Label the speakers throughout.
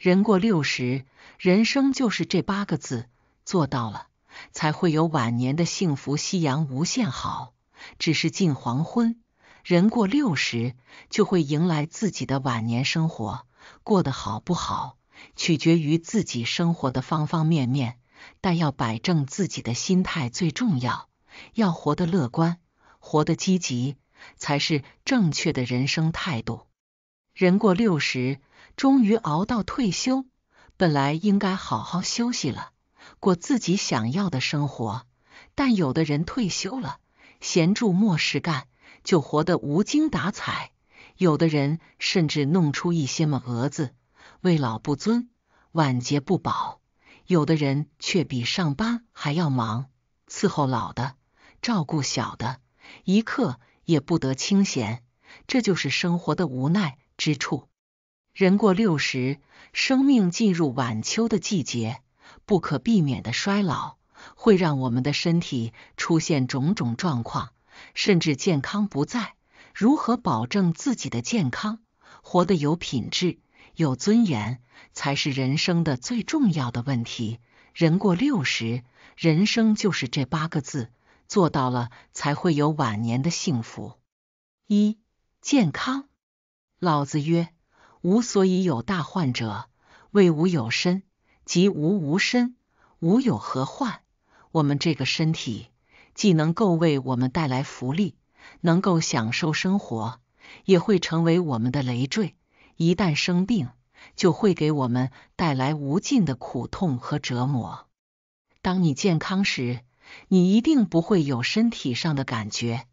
Speaker 1: 人过六十，人生就是这八个字，做到了，才会有晚年的幸福。夕阳无限好，只是近黄昏。人过六十，就会迎来自己的晚年生活，过得好不好，取决于自己生活的方方面面。但要摆正自己的心态最重要，要活得乐观，活得积极，才是正确的人生态度。人过六十。终于熬到退休，本来应该好好休息了，过自己想要的生活。但有的人退休了，闲住没事干，就活得无精打采；有的人甚至弄出一些么蛾子，为老不尊，晚节不保；有的人却比上班还要忙，伺候老的，照顾小的，一刻也不得清闲。这就是生活的无奈之处。人过六十，生命进入晚秋的季节，不可避免的衰老会让我们的身体出现种种状况，甚至健康不在。如何保证自己的健康，活得有品质、有尊严，才是人生的最重要的问题。人过六十，人生就是这八个字，做到了才会有晚年的幸福。一、健康。老子曰。无所以有大患者，为吾有身，及吾无身，吾有何患？我们这个身体，既能够为我们带来福利，能够享受生活，也会成为我们的累赘。一旦生病，就会给我们带来无尽的苦痛和折磨。当你健康时，你一定不会有身体上的感觉；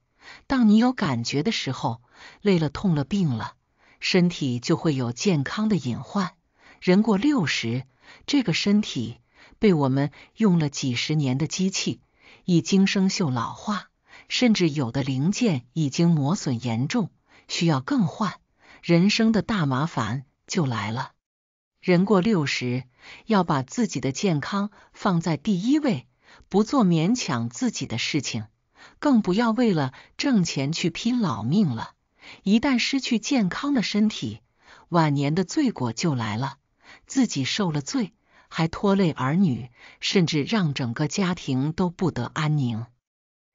Speaker 1: 当你有感觉的时候，累了、痛了、病了。身体就会有健康的隐患。人过六十，这个身体被我们用了几十年的机器，已经生锈老化，甚至有的零件已经磨损严重，需要更换。人生的大麻烦就来了。人过六十，要把自己的健康放在第一位，不做勉强自己的事情，更不要为了挣钱去拼老命了。一旦失去健康的身体，晚年的罪果就来了。自己受了罪，还拖累儿女，甚至让整个家庭都不得安宁。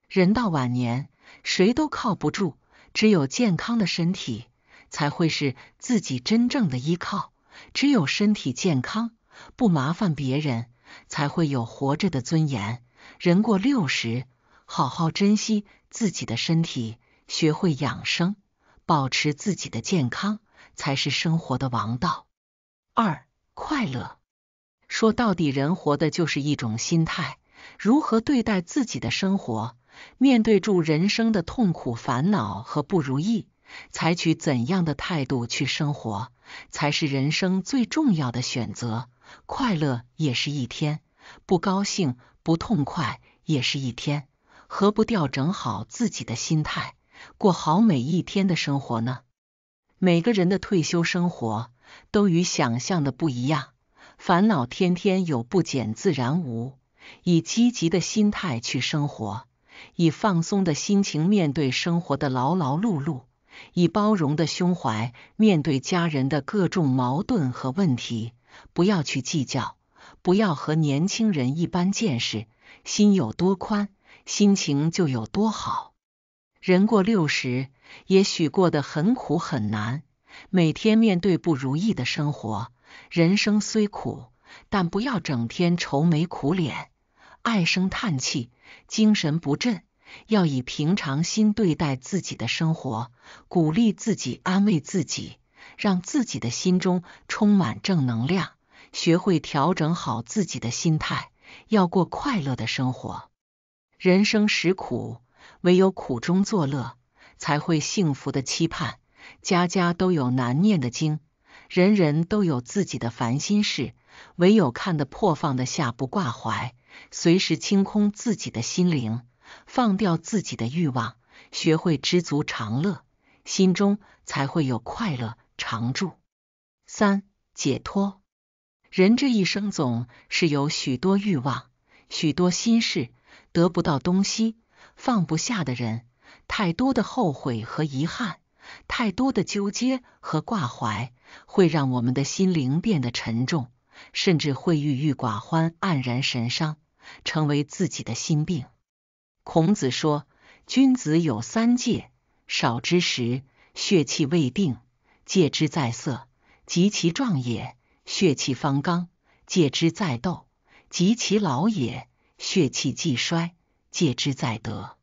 Speaker 1: 人到晚年，谁都靠不住，只有健康的身体才会是自己真正的依靠。只有身体健康，不麻烦别人，才会有活着的尊严。人过六十，好好珍惜自己的身体，学会养生。保持自己的健康才是生活的王道。二、快乐说到底，人活的就是一种心态，如何对待自己的生活，面对住人生的痛苦、烦恼和不如意，采取怎样的态度去生活，才是人生最重要的选择。快乐也是一天，不高兴、不痛快也是一天，何不调整好自己的心态？过好每一天的生活呢？每个人的退休生活都与想象的不一样。烦恼天天有，不减自然无。以积极的心态去生活，以放松的心情面对生活的劳劳碌碌，以包容的胸怀面对家人的各种矛盾和问题，不要去计较，不要和年轻人一般见识。心有多宽，心情就有多好。人过六十，也许过得很苦很难，每天面对不如意的生活。人生虽苦，但不要整天愁眉苦脸、唉声叹气、精神不振。要以平常心对待自己的生活，鼓励自己、安慰自己，让自己的心中充满正能量。学会调整好自己的心态，要过快乐的生活。人生实苦。唯有苦中作乐，才会幸福的期盼。家家都有难念的经，人人都有自己的烦心事。唯有看得破、放得下、不挂怀，随时清空自己的心灵，放掉自己的欲望，学会知足常乐，心中才会有快乐常驻。三解脱，人这一生总是有许多欲望，许多心事，得不到东西。放不下的人，太多的后悔和遗憾，太多的纠结和挂怀，会让我们的心灵变得沉重，甚至会郁郁寡欢、黯然神伤，成为自己的心病。孔子说：“君子有三戒：少之时，血气未定，戒之在色；及其壮也，血气方刚，戒之在斗；及其老也，血气既衰。”戒之在得。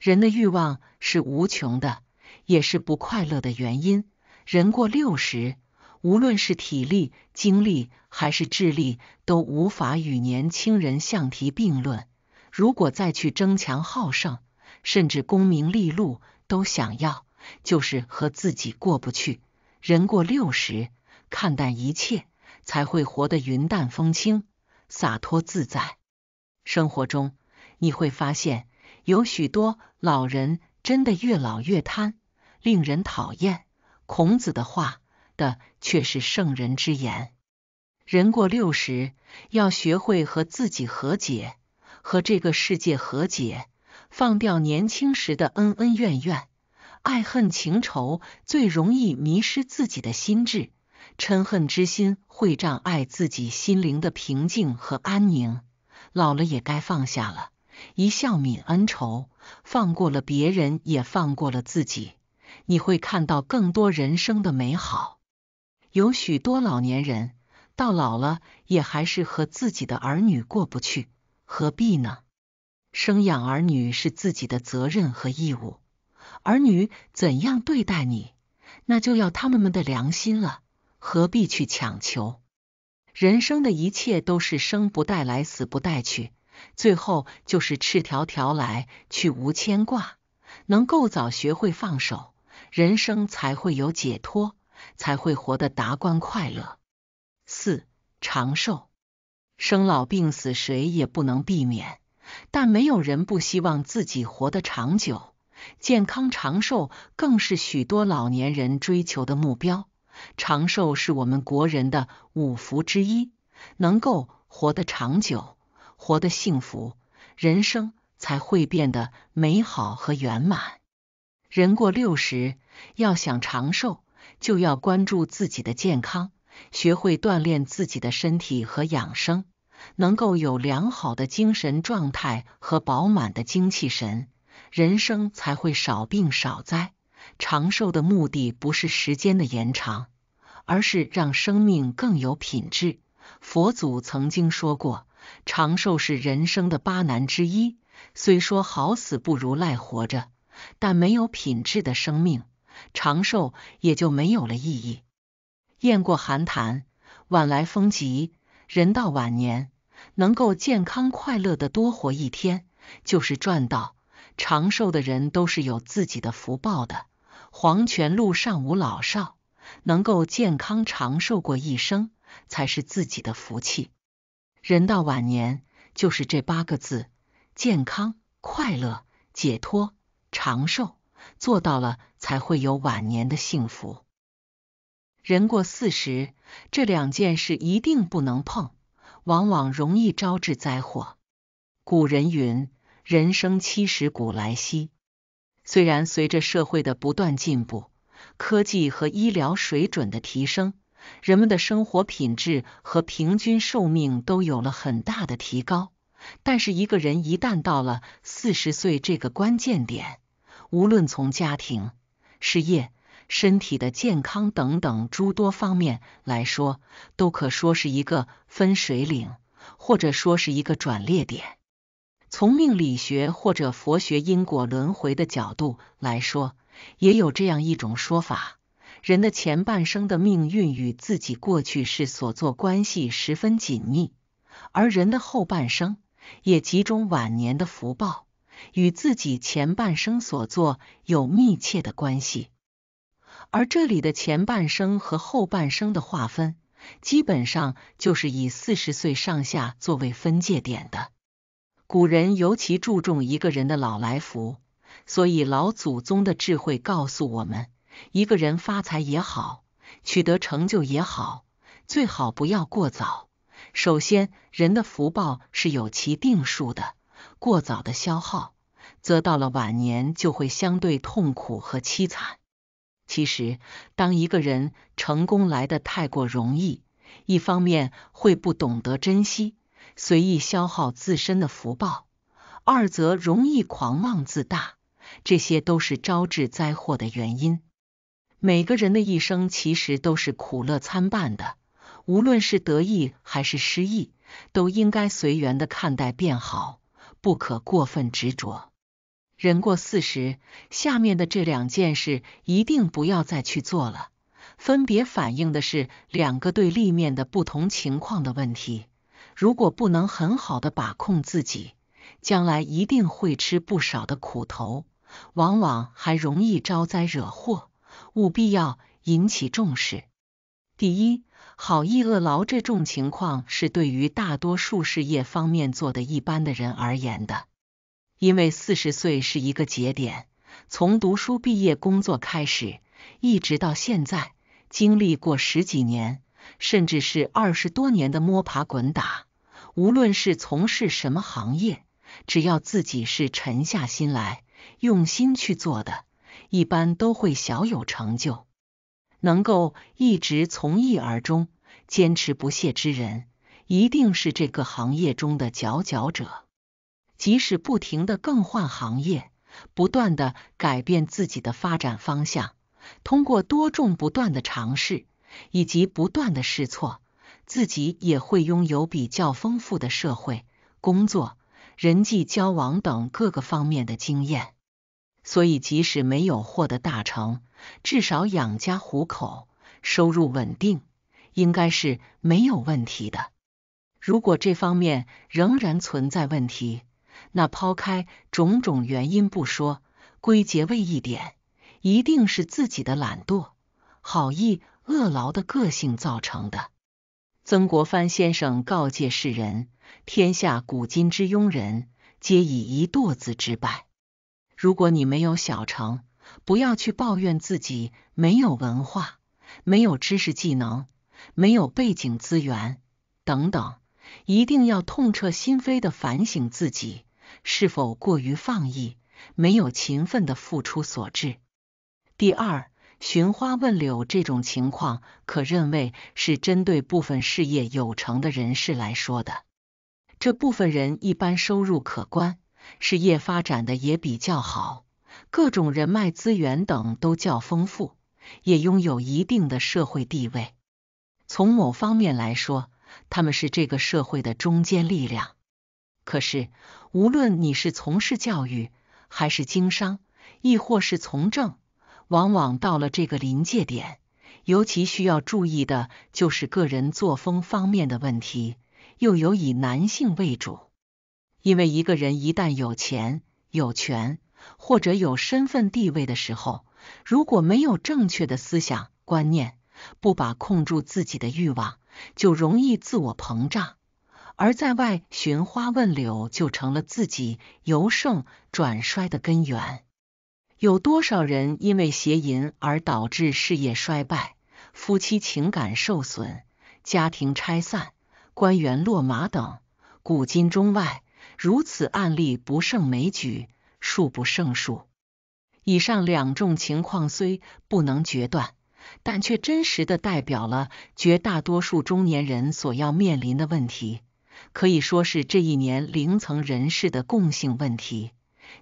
Speaker 1: 人的欲望是无穷的，也是不快乐的原因。人过六十，无论是体力、精力还是智力，都无法与年轻人相提并论。如果再去争强好胜，甚至功名利禄都想要，就是和自己过不去。人过六十，看淡一切，才会活得云淡风轻、洒脱自在。生活中。你会发现，有许多老人真的越老越贪，令人讨厌。孔子的话的却是圣人之言。人过六十，要学会和自己和解，和这个世界和解，放掉年轻时的恩恩怨怨、爱恨情仇。最容易迷失自己的心智，嗔恨之心会障碍自己心灵的平静和安宁。老了也该放下了。一笑泯恩仇，放过了别人，也放过了自己。你会看到更多人生的美好。有许多老年人到老了，也还是和自己的儿女过不去，何必呢？生养儿女是自己的责任和义务，儿女怎样对待你，那就要他们们的良心了，何必去强求？人生的一切都是生不带来，死不带去。最后就是赤条条来去无牵挂，能够早学会放手，人生才会有解脱，才会活得达观快乐。四长寿，生老病死谁也不能避免，但没有人不希望自己活得长久、健康长寿，更是许多老年人追求的目标。长寿是我们国人的五福之一，能够活得长久。活得幸福，人生才会变得美好和圆满。人过六十，要想长寿，就要关注自己的健康，学会锻炼自己的身体和养生，能够有良好的精神状态和饱满的精气神，人生才会少病少灾。长寿的目的不是时间的延长，而是让生命更有品质。佛祖曾经说过。长寿是人生的八难之一。虽说好死不如赖活着，但没有品质的生命，长寿也就没有了意义。雁过寒潭，晚来风急。人到晚年，能够健康快乐的多活一天，就是赚到。长寿的人都是有自己的福报的。黄泉路上无老少，能够健康长寿过一生，才是自己的福气。人到晚年，就是这八个字：健康、快乐、解脱、长寿。做到了，才会有晚年的幸福。人过四十，这两件事一定不能碰，往往容易招致灾祸。古人云：“人生七十古来稀。”虽然随着社会的不断进步，科技和医疗水准的提升。人们的生活品质和平均寿命都有了很大的提高，但是一个人一旦到了四十岁这个关键点，无论从家庭、事业、身体的健康等等诸多方面来说，都可说是一个分水岭，或者说是一个转捩点。从命理学或者佛学因果轮回的角度来说，也有这样一种说法。人的前半生的命运与自己过去是所做关系十分紧密，而人的后半生也集中晚年的福报与自己前半生所做有密切的关系。而这里的前半生和后半生的划分，基本上就是以四十岁上下作为分界点的。古人尤其注重一个人的老来福，所以老祖宗的智慧告诉我们。一个人发财也好，取得成就也好，最好不要过早。首先，人的福报是有其定数的，过早的消耗，则到了晚年就会相对痛苦和凄惨。其实，当一个人成功来的太过容易，一方面会不懂得珍惜，随意消耗自身的福报；二则容易狂妄自大，这些都是招致灾祸的原因。每个人的一生其实都是苦乐参半的，无论是得意还是失意，都应该随缘的看待，变好，不可过分执着。人过四十，下面的这两件事一定不要再去做了，分别反映的是两个对立面的不同情况的问题。如果不能很好的把控自己，将来一定会吃不少的苦头，往往还容易招灾惹祸。务必要引起重视。第一，好逸恶劳这种情况是对于大多数事业方面做的一般的人而言的，因为四十岁是一个节点，从读书毕业、工作开始，一直到现在，经历过十几年，甚至是二十多年的摸爬滚打，无论是从事什么行业，只要自己是沉下心来，用心去做的。一般都会小有成就，能够一直从一而终、坚持不懈之人，一定是这个行业中的佼佼者。即使不停的更换行业，不断的改变自己的发展方向，通过多种不断的尝试以及不断的试错，自己也会拥有比较丰富的社会、工作、人际交往等各个方面的经验。所以，即使没有获得大成，至少养家糊口、收入稳定，应该是没有问题的。如果这方面仍然存在问题，那抛开种种原因不说，归结为一点，一定是自己的懒惰、好逸恶劳的个性造成的。曾国藩先生告诫世人：天下古今之庸人，皆以一惰字之败。如果你没有小成，不要去抱怨自己没有文化、没有知识技能、没有背景资源等等，一定要痛彻心扉的反省自己是否过于放逸，没有勤奋的付出所致。第二，寻花问柳这种情况，可认为是针对部分事业有成的人士来说的，这部分人一般收入可观。事业发展的也比较好，各种人脉资源等都较丰富，也拥有一定的社会地位。从某方面来说，他们是这个社会的中坚力量。可是，无论你是从事教育，还是经商，亦或是从政，往往到了这个临界点，尤其需要注意的就是个人作风方面的问题。又有以男性为主。因为一个人一旦有钱、有权或者有身份地位的时候，如果没有正确的思想观念，不把控住自己的欲望，就容易自我膨胀，而在外寻花问柳，就成了自己由盛转衰的根源。有多少人因为邪淫而导致事业衰败、夫妻情感受损、家庭拆散、官员落马等？古今中外。如此案例不胜枚举，数不胜数。以上两种情况虽不能决断，但却真实的代表了绝大多数中年人所要面临的问题，可以说是这一年零层人士的共性问题。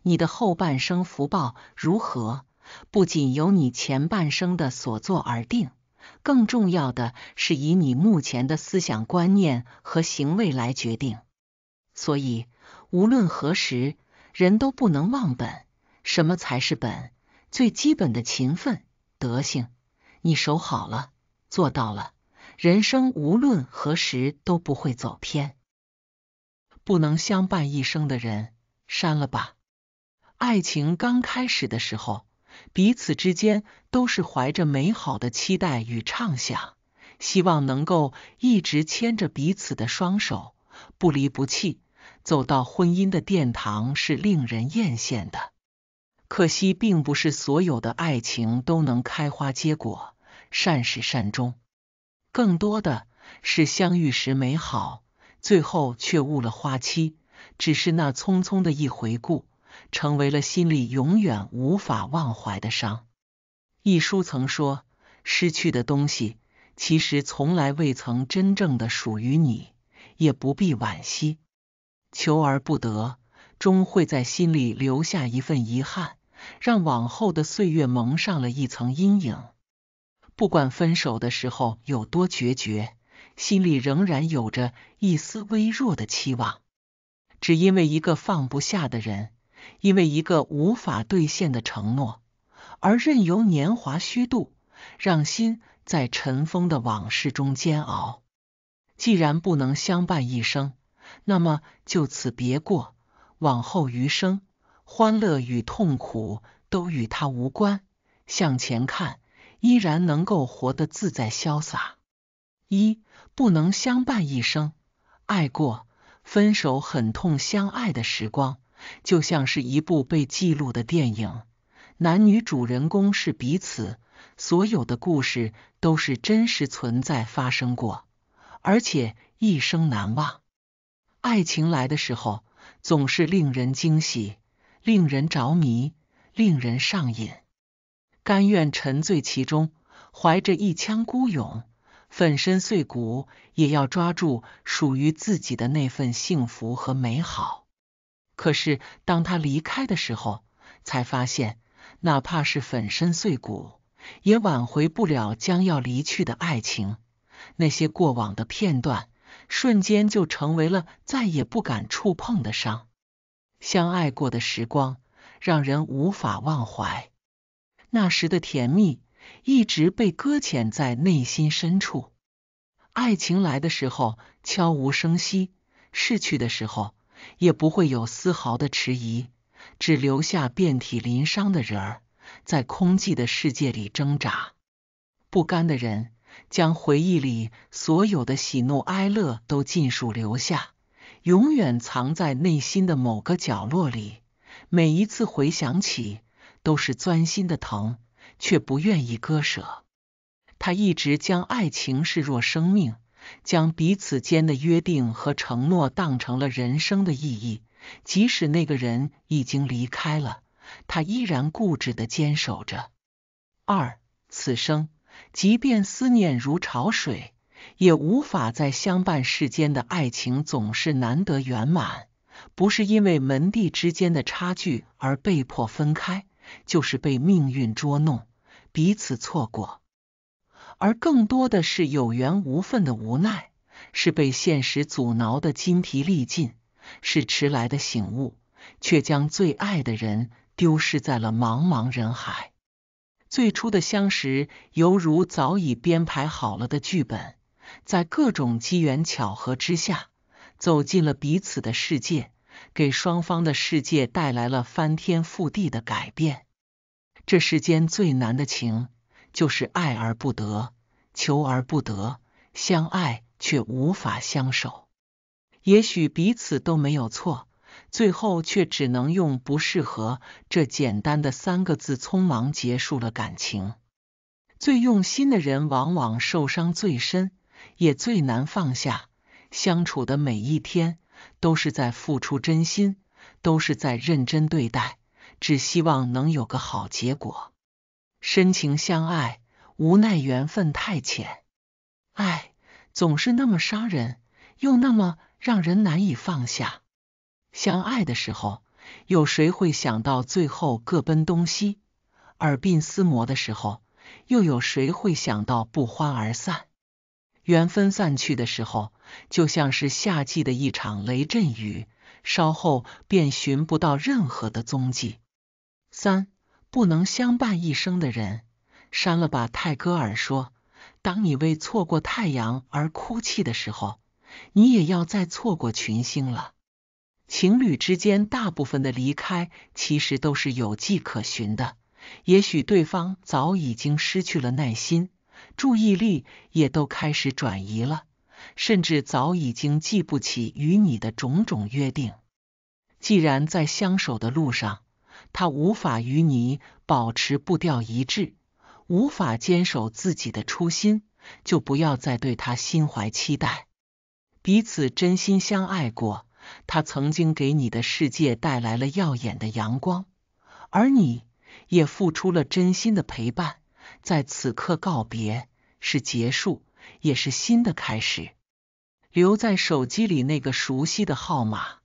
Speaker 1: 你的后半生福报如何，不仅由你前半生的所作而定，更重要的是以你目前的思想观念和行为来决定。所以，无论何时，人都不能忘本。什么才是本？最基本的勤奋德性，你守好了，做到了，人生无论何时都不会走偏。不能相伴一生的人，删了吧。爱情刚开始的时候，彼此之间都是怀着美好的期待与畅想，希望能够一直牵着彼此的双手，不离不弃。走到婚姻的殿堂是令人艳羡的，可惜并不是所有的爱情都能开花结果，善始善终。更多的是相遇时美好，最后却误了花期，只是那匆匆的一回顾，成为了心里永远无法忘怀的伤。一书曾说：“失去的东西，其实从来未曾真正的属于你，也不必惋惜。”求而不得，终会在心里留下一份遗憾，让往后的岁月蒙上了一层阴影。不管分手的时候有多决绝，心里仍然有着一丝微弱的期望。只因为一个放不下的人，因为一个无法兑现的承诺，而任由年华虚度，让心在尘封的往事中煎熬。既然不能相伴一生，那么就此别过，往后余生，欢乐与痛苦都与他无关。向前看，依然能够活得自在潇洒。一不能相伴一生，爱过，分手很痛。相爱的时光就像是一部被记录的电影，男女主人公是彼此，所有的故事都是真实存在、发生过，而且一生难忘。爱情来的时候，总是令人惊喜，令人着迷，令人上瘾，甘愿沉醉其中，怀着一腔孤勇，粉身碎骨也要抓住属于自己的那份幸福和美好。可是当他离开的时候，才发现，哪怕是粉身碎骨，也挽回不了将要离去的爱情，那些过往的片段。瞬间就成为了再也不敢触碰的伤。相爱过的时光让人无法忘怀，那时的甜蜜一直被搁浅在内心深处。爱情来的时候悄无声息，逝去的时候也不会有丝毫的迟疑，只留下遍体鳞伤的人儿在空寂的世界里挣扎。不甘的人。将回忆里所有的喜怒哀乐都尽数留下，永远藏在内心的某个角落里。每一次回想起，都是钻心的疼，却不愿意割舍。他一直将爱情视若生命，将彼此间的约定和承诺当成了人生的意义。即使那个人已经离开了，他依然固执的坚守着。二此生。即便思念如潮水，也无法再相伴。世间的爱情总是难得圆满，不是因为门第之间的差距而被迫分开，就是被命运捉弄，彼此错过。而更多的是有缘无分的无奈，是被现实阻挠的筋疲力尽，是迟来的醒悟，却将最爱的人丢失在了茫茫人海。最初的相识，犹如早已编排好了的剧本，在各种机缘巧合之下，走进了彼此的世界，给双方的世界带来了翻天覆地的改变。这世间最难的情，就是爱而不得，求而不得，相爱却无法相守。也许彼此都没有错。最后却只能用“不适合”这简单的三个字，匆忙结束了感情。最用心的人往往受伤最深，也最难放下。相处的每一天都是在付出真心，都是在认真对待，只希望能有个好结果。深情相爱，无奈缘分太浅，爱总是那么伤人，又那么让人难以放下。相爱的时候，有谁会想到最后各奔东西？耳鬓厮磨的时候，又有谁会想到不欢而散？缘分散去的时候，就像是夏季的一场雷阵雨，稍后便寻不到任何的踪迹。三不能相伴一生的人，删了吧。泰戈尔说：“当你为错过太阳而哭泣的时候，你也要再错过群星了。”情侣之间，大部分的离开其实都是有迹可循的。也许对方早已经失去了耐心，注意力也都开始转移了，甚至早已经记不起与你的种种约定。既然在相守的路上，他无法与你保持步调一致，无法坚守自己的初心，就不要再对他心怀期待。彼此真心相爱过。他曾经给你的世界带来了耀眼的阳光，而你也付出了真心的陪伴。在此刻告别，是结束，也是新的开始。留在手机里那个熟悉的号码，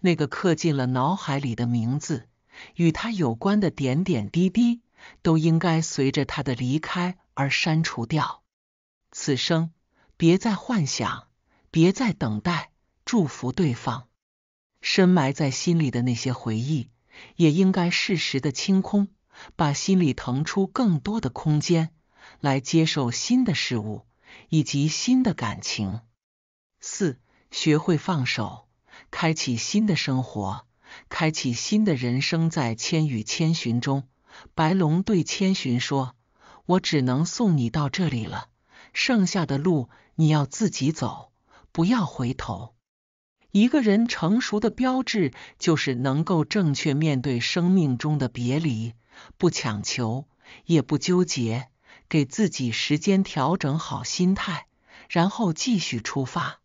Speaker 1: 那个刻进了脑海里的名字，与他有关的点点滴滴，都应该随着他的离开而删除掉。此生，别再幻想，别再等待。祝福对方，深埋在心里的那些回忆也应该适时的清空，把心里腾出更多的空间来接受新的事物以及新的感情。四，学会放手，开启新的生活，开启新的人生。在《千与千寻》中，白龙对千寻说：“我只能送你到这里了，剩下的路你要自己走，不要回头。”一个人成熟的标志，就是能够正确面对生命中的别离，不强求，也不纠结，给自己时间调整好心态，然后继续出发。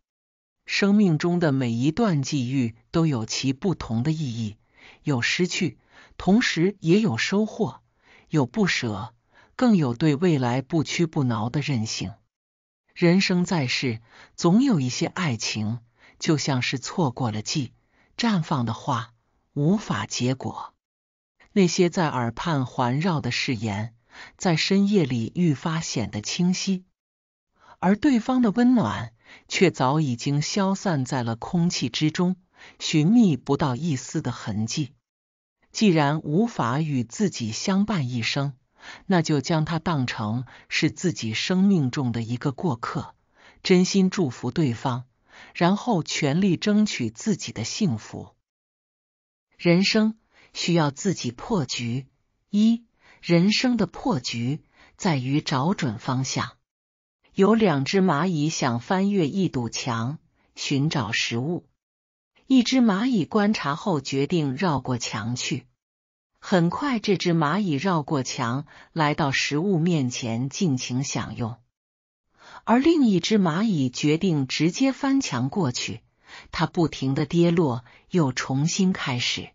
Speaker 1: 生命中的每一段际遇都有其不同的意义，有失去，同时也有收获，有不舍，更有对未来不屈不挠的韧性。人生在世，总有一些爱情。就像是错过了季绽放的花，无法结果。那些在耳畔环绕的誓言，在深夜里愈发显得清晰，而对方的温暖却早已经消散在了空气之中，寻觅不到一丝的痕迹。既然无法与自己相伴一生，那就将他当成是自己生命中的一个过客，真心祝福对方。然后全力争取自己的幸福。人生需要自己破局。一人生的破局在于找准方向。有两只蚂蚁想翻越一堵墙，寻找食物。一只蚂蚁观察后决定绕过墙去。很快，这只蚂蚁绕过墙，来到食物面前，尽情享用。而另一只蚂蚁决定直接翻墙过去，它不停的跌落，又重新开始。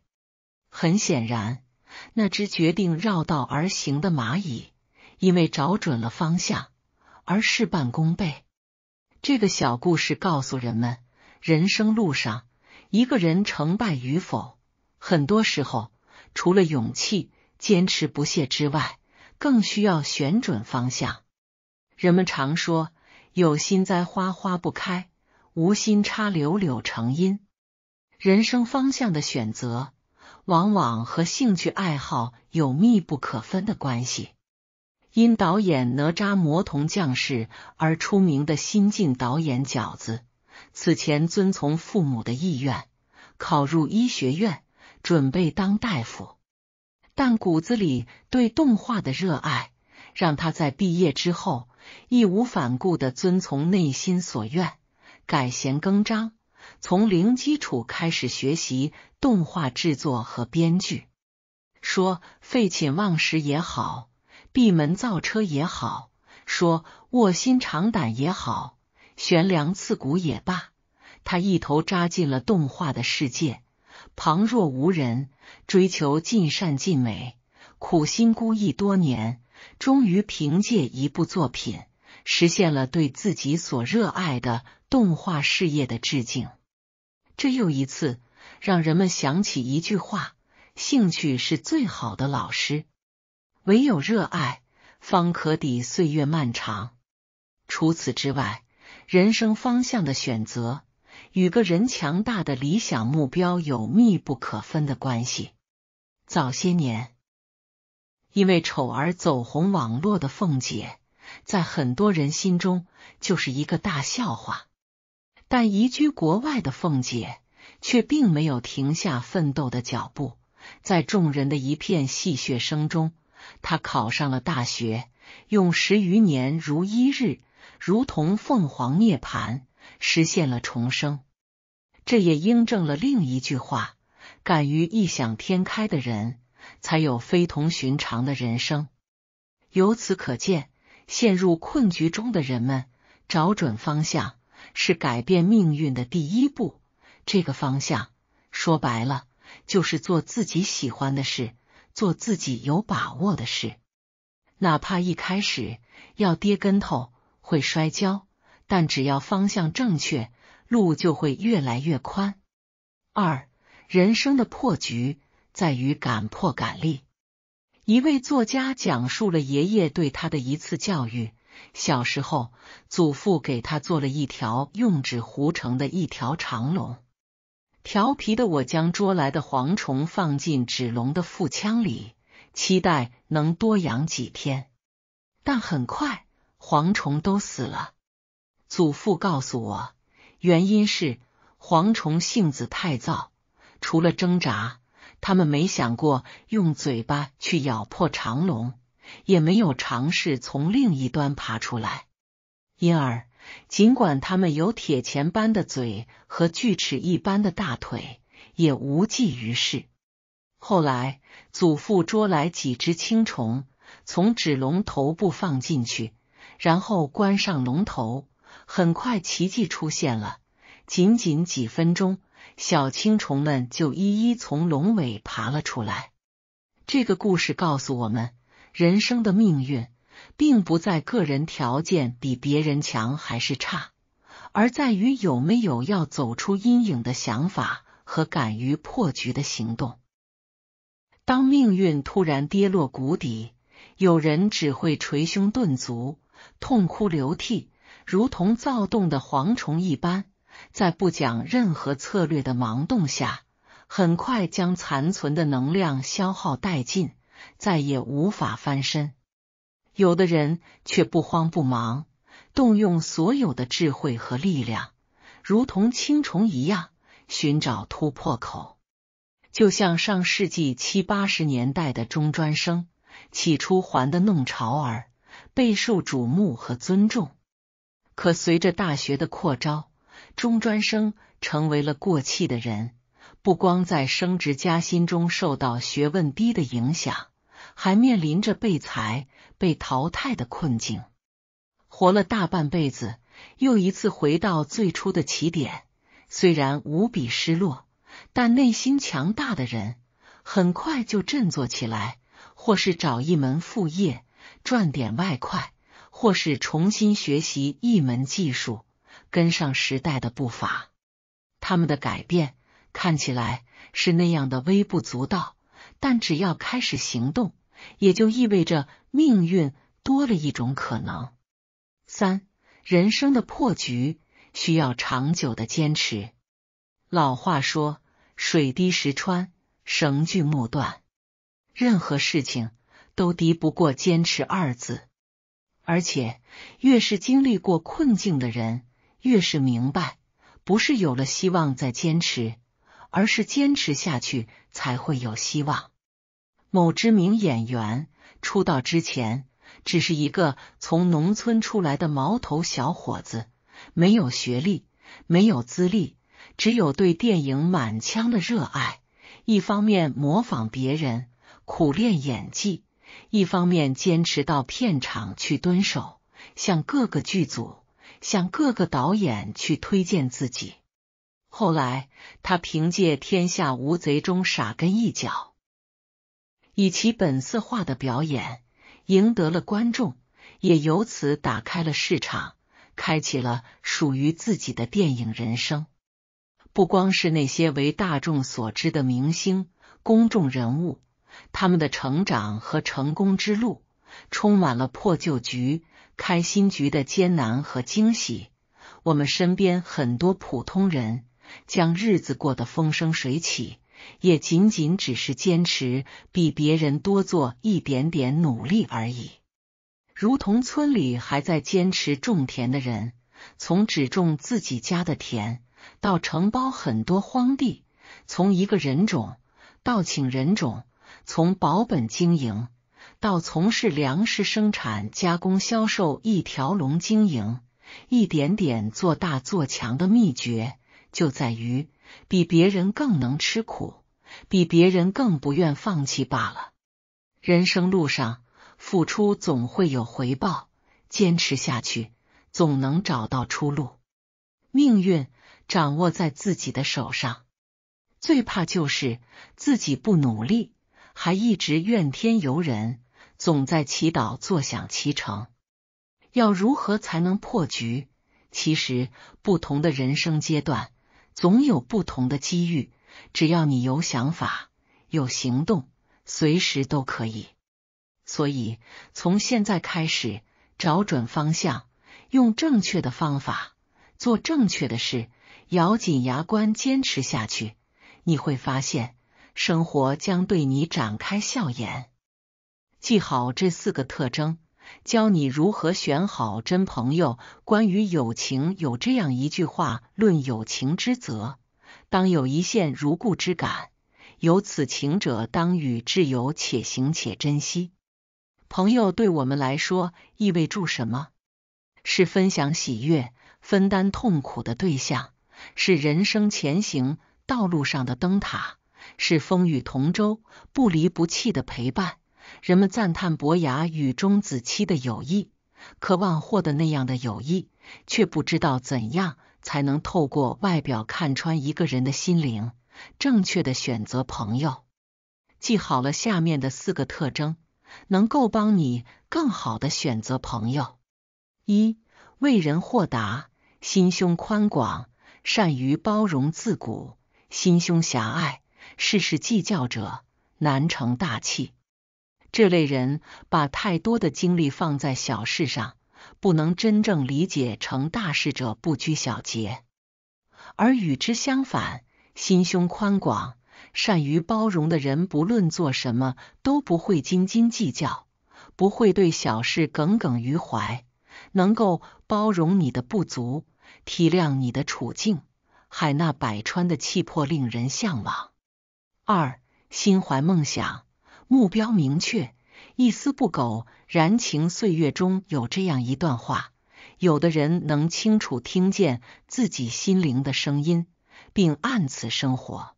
Speaker 1: 很显然，那只决定绕道而行的蚂蚁，因为找准了方向而事半功倍。这个小故事告诉人们，人生路上，一个人成败与否，很多时候除了勇气、坚持不懈之外，更需要选准方向。人们常说。有心栽花花不开，无心插柳柳成荫。人生方向的选择，往往和兴趣爱好有密不可分的关系。因导演《哪吒魔童降世》而出名的新晋导演饺子，此前遵从父母的意愿，考入医学院，准备当大夫。但骨子里对动画的热爱，让他在毕业之后。义无反顾地遵从内心所愿，改弦更张，从零基础开始学习动画制作和编剧。说废寝忘食也好，闭门造车也好，说卧薪尝胆也好，悬梁刺骨也罢，他一头扎进了动画的世界，旁若无人，追求尽善尽美，苦心孤诣多年。终于凭借一部作品实现了对自己所热爱的动画事业的致敬，这又一次让人们想起一句话：兴趣是最好的老师，唯有热爱方可抵岁月漫长。除此之外，人生方向的选择与个人强大的理想目标有密不可分的关系。早些年。因为丑而走红网络的凤姐，在很多人心中就是一个大笑话。但移居国外的凤姐却并没有停下奋斗的脚步，在众人的一片戏谑声中，她考上了大学，用十余年如一日，如同凤凰涅槃，实现了重生。这也印证了另一句话：敢于异想天开的人。才有非同寻常的人生。由此可见，陷入困局中的人们找准方向是改变命运的第一步。这个方向说白了就是做自己喜欢的事，做自己有把握的事。哪怕一开始要跌跟头，会摔跤，但只要方向正确，路就会越来越宽。二人生的破局。在于敢破敢立。一位作家讲述了爷爷对他的一次教育。小时候，祖父给他做了一条用纸糊成的一条长龙。调皮的我将捉来的蝗虫放进纸龙的腹腔里，期待能多养几天。但很快，蝗虫都死了。祖父告诉我，原因是蝗虫性子太躁，除了挣扎。他们没想过用嘴巴去咬破长龙，也没有尝试从另一端爬出来，因而尽管他们有铁钳般的嘴和锯齿一般的大腿，也无济于事。后来，祖父捉来几只青虫，从纸龙头部放进去，然后关上龙头。很快，奇迹出现了，仅仅几分钟。小青虫们就一一从龙尾爬了出来。这个故事告诉我们，人生的命运并不在个人条件比别人强还是差，而在于有没有要走出阴影的想法和敢于破局的行动。当命运突然跌落谷底，有人只会捶胸顿足、痛哭流涕，如同躁动的蝗虫一般。在不讲任何策略的盲动下，很快将残存的能量消耗殆尽，再也无法翻身。有的人却不慌不忙，动用所有的智慧和力量，如同青虫一样寻找突破口。就像上世纪七八十年代的中专生，起初还的弄潮儿，备受瞩目和尊重。可随着大学的扩招，中专生成为了过气的人，不光在升职加薪中受到学问低的影响，还面临着被裁、被淘汰的困境。活了大半辈子，又一次回到最初的起点，虽然无比失落，但内心强大的人很快就振作起来，或是找一门副业赚点外快，或是重新学习一门技术。跟上时代的步伐，他们的改变看起来是那样的微不足道，但只要开始行动，也就意味着命运多了一种可能。三人生的破局需要长久的坚持。老话说：“水滴石穿，绳锯木断。”任何事情都敌不过坚持二字。而且，越是经历过困境的人。越是明白，不是有了希望再坚持，而是坚持下去才会有希望。某知名演员出道之前，只是一个从农村出来的毛头小伙子，没有学历，没有资历，只有对电影满腔的热爱。一方面模仿别人，苦练演技；一方面坚持到片场去蹲守，向各个剧组。向各个导演去推荐自己。后来，他凭借《天下无贼》中傻根一角，以其本色化的表演赢得了观众，也由此打开了市场，开启了属于自己的电影人生。不光是那些为大众所知的明星、公众人物，他们的成长和成功之路充满了破旧局。开新局的艰难和惊喜，我们身边很多普通人将日子过得风生水起，也仅仅只是坚持比别人多做一点点努力而已。如同村里还在坚持种田的人，从只种自己家的田，到承包很多荒地，从一个人种到请人种，从保本经营。到从事粮食生产、加工、销售一条龙经营，一点点做大做强的秘诀，就在于比别人更能吃苦，比别人更不愿放弃罢了。人生路上，付出总会有回报，坚持下去，总能找到出路。命运掌握在自己的手上，最怕就是自己不努力，还一直怨天尤人。总在祈祷坐享其成，要如何才能破局？其实，不同的人生阶段总有不同的机遇，只要你有想法、有行动，随时都可以。所以，从现在开始，找准方向，用正确的方法做正确的事，咬紧牙关坚持下去，你会发现，生活将对你展开笑颜。记好这四个特征，教你如何选好真朋友。关于友情，有这样一句话：论友情之责，当有一线如故之感；有此情者，当与挚友且行且珍惜。朋友对我们来说意味住什么？是分享喜悦、分担痛苦的对象，是人生前行道路上的灯塔，是风雨同舟、不离不弃的陪伴。人们赞叹伯牙与钟子期的友谊，渴望获得那样的友谊，却不知道怎样才能透过外表看穿一个人的心灵，正确的选择朋友。记好了下面的四个特征，能够帮你更好的选择朋友：一、为人豁达，心胸宽广，善于包容；自古心胸狭隘、事事计较者，难成大器。这类人把太多的精力放在小事上，不能真正理解成大事者不拘小节。而与之相反，心胸宽广、善于包容的人，不论做什么都不会斤斤计较，不会对小事耿耿于怀，能够包容你的不足，体谅你的处境，海纳百川的气魄令人向往。二、心怀梦想。目标明确，一丝不苟。燃情岁月中有这样一段话：有的人能清楚听见自己心灵的声音，并按此生活。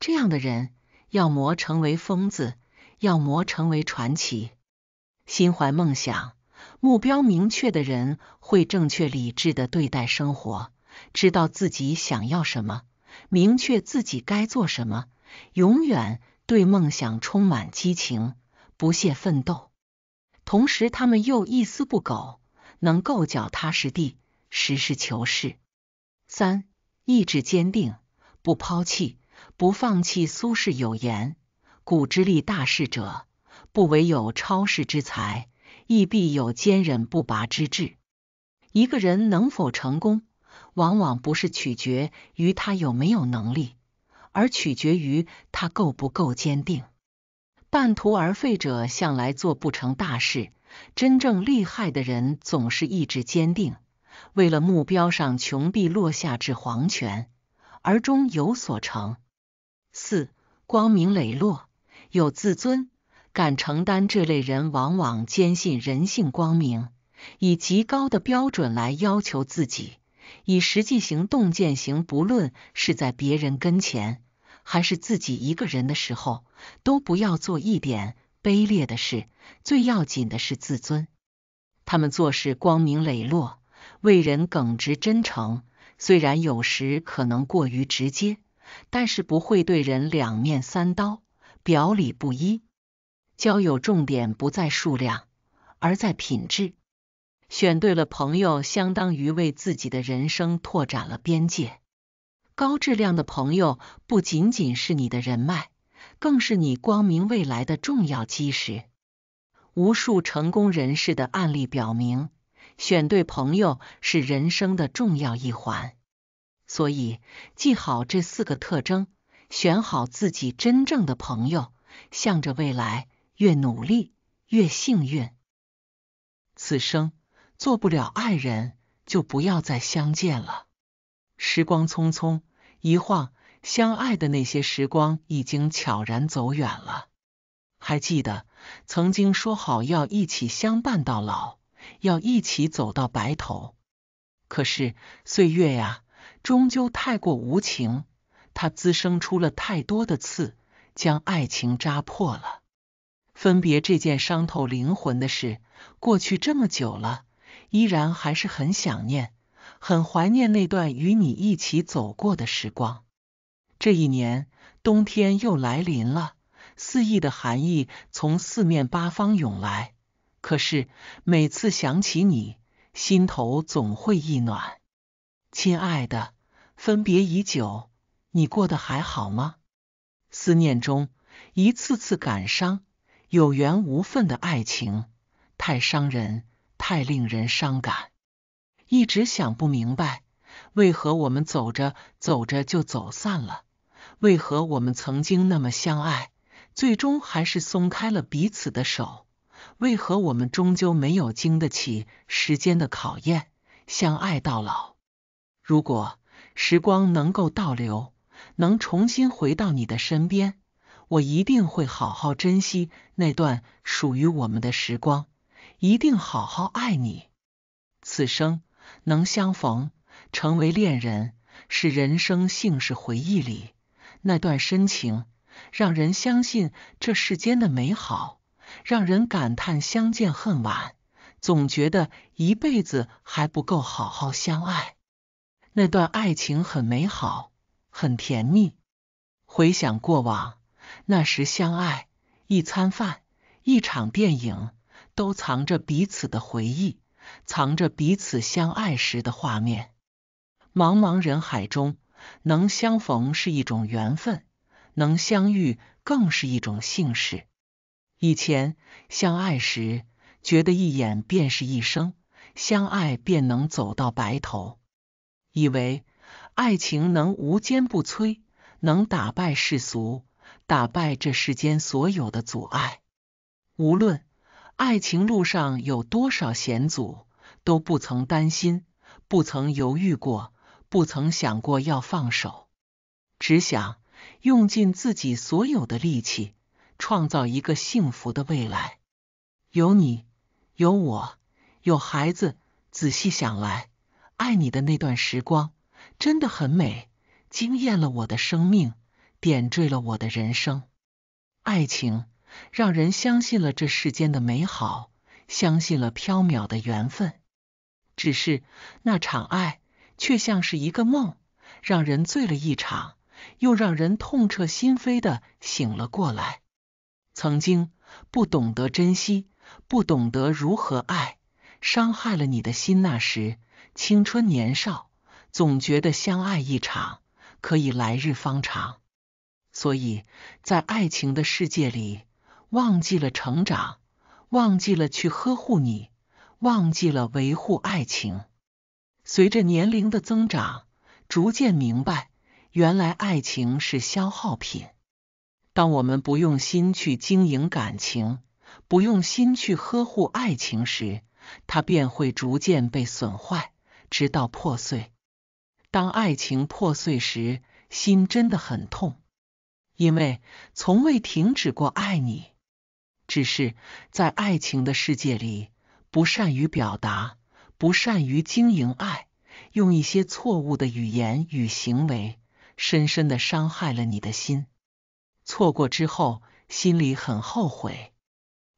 Speaker 1: 这样的人，要么成为疯子，要么成为传奇。心怀梦想、目标明确的人，会正确理智的对待生活，知道自己想要什么，明确自己该做什么，永远。对梦想充满激情，不懈奋斗；同时，他们又一丝不苟，能够脚踏实地，实事求是。三，意志坚定，不抛弃，不放弃。苏轼有言：“古之立大事者，不惟有超世之才，亦必有坚忍不拔之志。”一个人能否成功，往往不是取决于他有没有能力。而取决于他够不够坚定。半途而废者向来做不成大事，真正厉害的人总是意志坚定，为了目标上穷必落下至黄泉，而终有所成。四、光明磊落，有自尊，敢承担。这类人往往坚信人性光明，以极高的标准来要求自己，以实际行动践行。不论是在别人跟前。还是自己一个人的时候，都不要做一点卑劣的事。最要紧的是自尊。他们做事光明磊落，为人耿直真诚。虽然有时可能过于直接，但是不会对人两面三刀、表里不一。交友重点不在数量，而在品质。选对了朋友，相当于为自己的人生拓展了边界。高质量的朋友不仅仅是你的人脉，更是你光明未来的重要基石。无数成功人士的案例表明，选对朋友是人生的重要一环。所以，记好这四个特征，选好自己真正的朋友，向着未来越努力越幸运。此生做不了爱人，就不要再相见了。时光匆匆。一晃，相爱的那些时光已经悄然走远了。还记得曾经说好要一起相伴到老，要一起走到白头。可是岁月呀，终究太过无情，它滋生出了太多的刺，将爱情扎破了。分别这件伤透灵魂的事，过去这么久了，依然还是很想念。很怀念那段与你一起走过的时光。这一年，冬天又来临了，肆意的寒意从四面八方涌来。可是每次想起你，心头总会一暖。亲爱的，分别已久，你过得还好吗？思念中一次次感伤，有缘无份的爱情，太伤人，太令人伤感。一直想不明白，为何我们走着走着就走散了？为何我们曾经那么相爱，最终还是松开了彼此的手？为何我们终究没有经得起时间的考验，相爱到老？如果时光能够倒流，能重新回到你的身边，我一定会好好珍惜那段属于我们的时光，一定好好爱你，此生。能相逢，成为恋人，是人生幸事。回忆里那段深情，让人相信这世间的美好，让人感叹相见恨晚。总觉得一辈子还不够好好相爱。那段爱情很美好，很甜蜜。回想过往，那时相爱，一餐饭，一场电影，都藏着彼此的回忆。藏着彼此相爱时的画面。茫茫人海中，能相逢是一种缘分，能相遇更是一种幸事。以前相爱时，觉得一眼便是一生，相爱便能走到白头，以为爱情能无坚不摧，能打败世俗，打败这世间所有的阻碍，无论。爱情路上有多少险阻，都不曾担心，不曾犹豫过，不曾想过要放手，只想用尽自己所有的力气，创造一个幸福的未来。有你，有我，有孩子，仔细想来，爱你的那段时光真的很美，惊艳了我的生命，点缀了我的人生。爱情。让人相信了这世间的美好，相信了缥缈的缘分。只是那场爱，却像是一个梦，让人醉了一场，又让人痛彻心扉的醒了过来。曾经不懂得珍惜，不懂得如何爱，伤害了你的心。那时青春年少，总觉得相爱一场可以来日方长。所以在爱情的世界里。忘记了成长，忘记了去呵护你，忘记了维护爱情。随着年龄的增长，逐渐明白，原来爱情是消耗品。当我们不用心去经营感情，不用心去呵护爱情时，它便会逐渐被损坏，直到破碎。当爱情破碎时，心真的很痛，因为从未停止过爱你。只是在爱情的世界里，不善于表达，不善于经营爱，用一些错误的语言与行为，深深的伤害了你的心。错过之后，心里很后悔，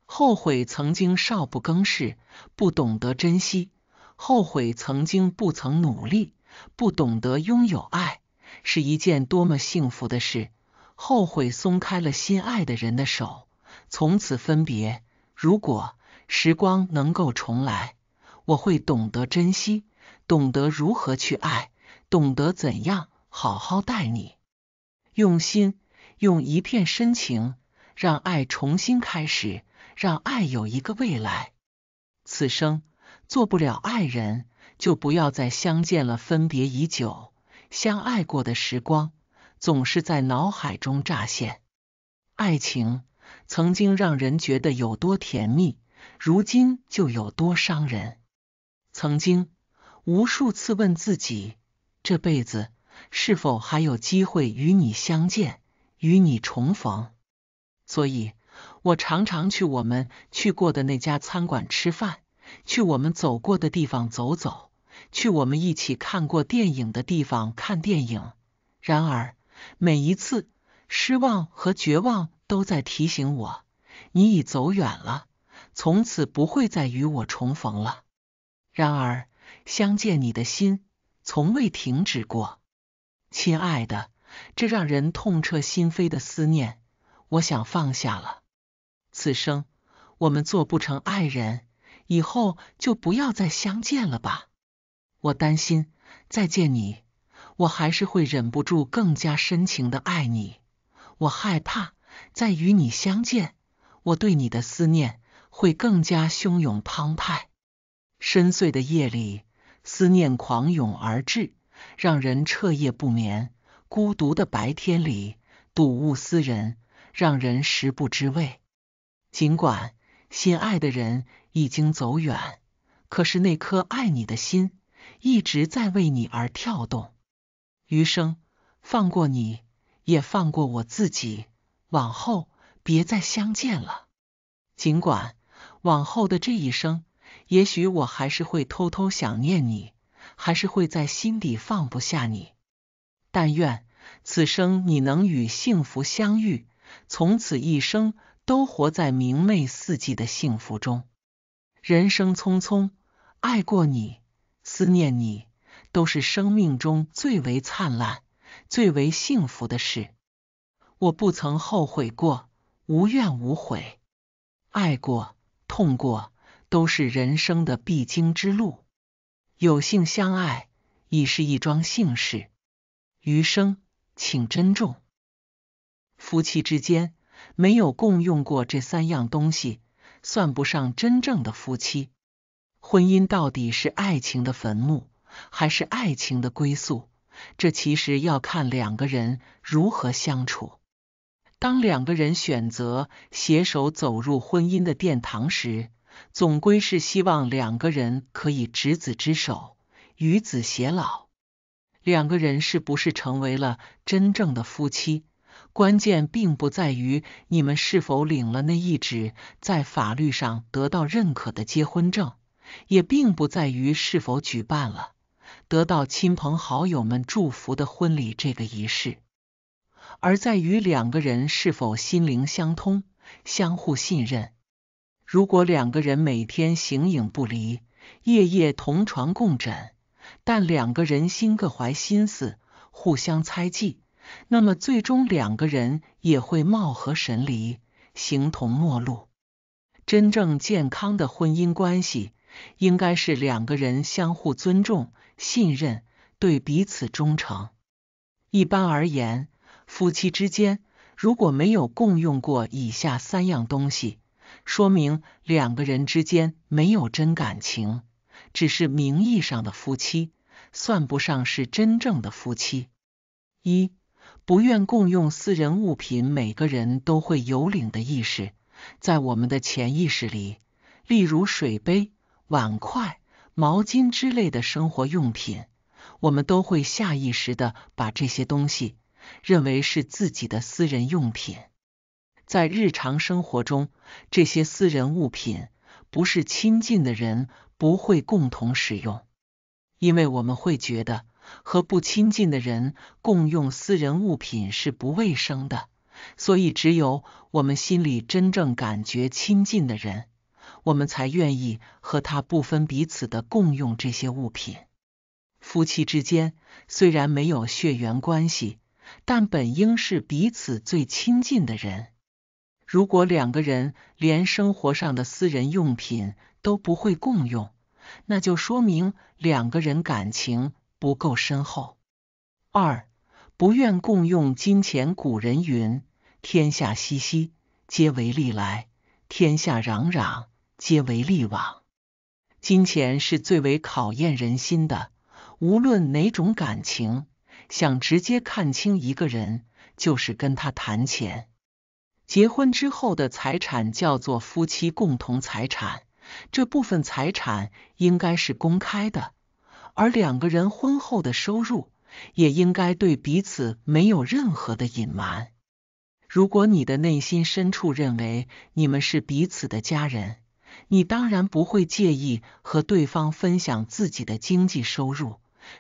Speaker 1: 后悔曾经少不更事，不懂得珍惜，后悔曾经不曾努力，不懂得拥有爱是一件多么幸福的事。后悔松开了心爱的人的手。从此分别。如果时光能够重来，我会懂得珍惜，懂得如何去爱，懂得怎样好好待你。用心，用一片深情，让爱重新开始，让爱有一个未来。此生做不了爱人，就不要再相见了。分别已久，相爱过的时光，总是在脑海中乍现。爱情。曾经让人觉得有多甜蜜，如今就有多伤人。曾经无数次问自己，这辈子是否还有机会与你相见，与你重逢。所以，我常常去我们去过的那家餐馆吃饭，去我们走过的地方走走，去我们一起看过电影的地方看电影。然而，每一次失望和绝望。都在提醒我，你已走远了，从此不会再与我重逢了。然而，相见你的心从未停止过，亲爱的，这让人痛彻心扉的思念，我想放下了。此生我们做不成爱人，以后就不要再相见了吧。我担心再见你，我还是会忍不住更加深情的爱你。我害怕。在与你相见，我对你的思念会更加汹涌澎湃。深邃的夜里，思念狂涌而至，让人彻夜不眠；孤独的白天里，睹物思人，让人食不知味。尽管心爱的人已经走远，可是那颗爱你的心一直在为你而跳动。余生，放过你，也放过我自己。往后别再相见了。尽管往后的这一生，也许我还是会偷偷想念你，还是会在心底放不下你。但愿此生你能与幸福相遇，从此一生都活在明媚四季的幸福中。人生匆匆，爱过你、思念你，都是生命中最为灿烂、最为幸福的事。我不曾后悔过，无怨无悔。爱过、痛过，都是人生的必经之路。有幸相爱，已是一桩幸事。余生，请珍重。夫妻之间没有共用过这三样东西，算不上真正的夫妻。婚姻到底是爱情的坟墓，还是爱情的归宿？这其实要看两个人如何相处。当两个人选择携手走入婚姻的殿堂时，总归是希望两个人可以执子之手，与子偕老。两个人是不是成为了真正的夫妻，关键并不在于你们是否领了那一纸在法律上得到认可的结婚证，也并不在于是否举办了得到亲朋好友们祝福的婚礼这个仪式。而在于两个人是否心灵相通、相互信任。如果两个人每天形影不离、夜夜同床共枕，但两个人心各怀心思、互相猜忌，那么最终两个人也会貌合神离、形同陌路。真正健康的婚姻关系，应该是两个人相互尊重、信任，对彼此忠诚。一般而言，夫妻之间如果没有共用过以下三样东西，说明两个人之间没有真感情，只是名义上的夫妻，算不上是真正的夫妻。一不愿共用私人物品，每个人都会有领的意识，在我们的潜意识里，例如水杯、碗筷、毛巾之类的生活用品，我们都会下意识的把这些东西。认为是自己的私人用品，在日常生活中，这些私人物品不是亲近的人不会共同使用，因为我们会觉得和不亲近的人共用私人物品是不卫生的，所以只有我们心里真正感觉亲近的人，我们才愿意和他不分彼此的共用这些物品。夫妻之间虽然没有血缘关系。但本应是彼此最亲近的人，如果两个人连生活上的私人用品都不会共用，那就说明两个人感情不够深厚。二，不愿共用金钱。古人云：“天下熙熙，皆为利来；天下攘攘，皆为利往。”金钱是最为考验人心的，无论哪种感情。想直接看清一个人，就是跟他谈钱。结婚之后的财产叫做夫妻共同财产，这部分财产应该是公开的，而两个人婚后的收入也应该对彼此没有任何的隐瞒。如果你的内心深处认为你们是彼此的家人，你当然不会介意和对方分享自己的经济收入。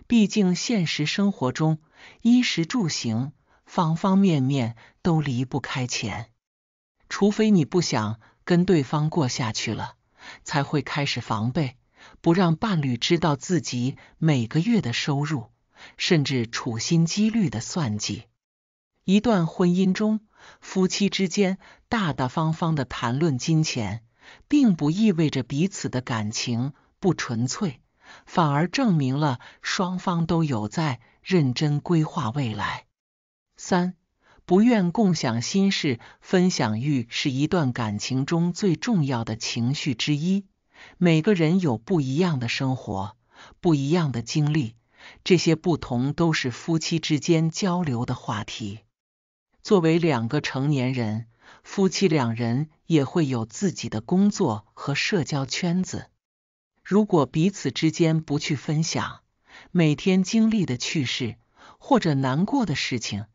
Speaker 1: 毕竟，现实生活中，衣食住行方方面面都离不开钱。除非你不想跟对方过下去了，才会开始防备，不让伴侣知道自己每个月的收入，甚至处心积虑的算计。一段婚姻中，夫妻之间大大方方的谈论金钱，并不意味着彼此的感情不纯粹。反而证明了双方都有在认真规划未来。三不愿共享心事，分享欲是一段感情中最重要的情绪之一。每个人有不一样的生活，不一样的经历，这些不同都是夫妻之间交流的话题。作为两个成年人，夫妻两人也会有自己的工作和社交圈子。如果彼此之间不去分享每天经历的趣事或者难过的事情，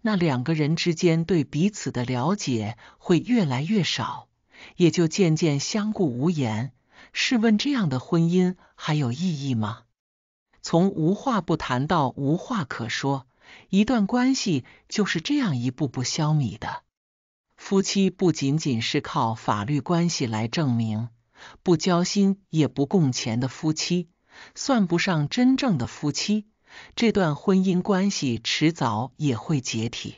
Speaker 1: 那两个人之间对彼此的了解会越来越少，也就渐渐相顾无言。试问这样的婚姻还有意义吗？从无话不谈到无话可说，一段关系就是这样一步步消弭的。夫妻不仅仅是靠法律关系来证明。不交心也不共钱的夫妻，算不上真正的夫妻。这段婚姻关系迟早也会解体。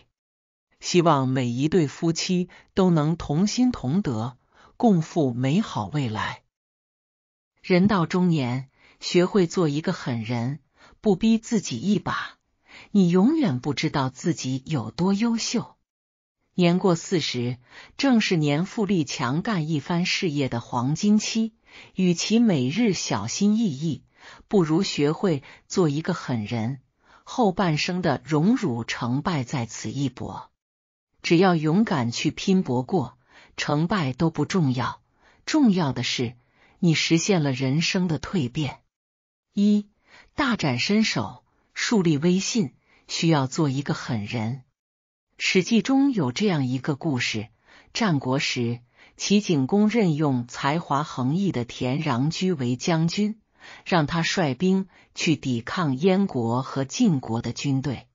Speaker 1: 希望每一对夫妻都能同心同德，共赴美好未来。人到中年，学会做一个狠人，不逼自己一把，你永远不知道自己有多优秀。年过四十，正是年富力强、干一番事业的黄金期。与其每日小心翼翼，不如学会做一个狠人。后半生的荣辱成败在此一搏。只要勇敢去拼搏过，成败都不重要。重要的是你实现了人生的蜕变。一大展身手，树立威信，需要做一个狠人。《史记》中有这样一个故事：战国时，齐景公任用才华横溢的田穰苴为将军，让他率兵去抵抗燕国和晋国的军队。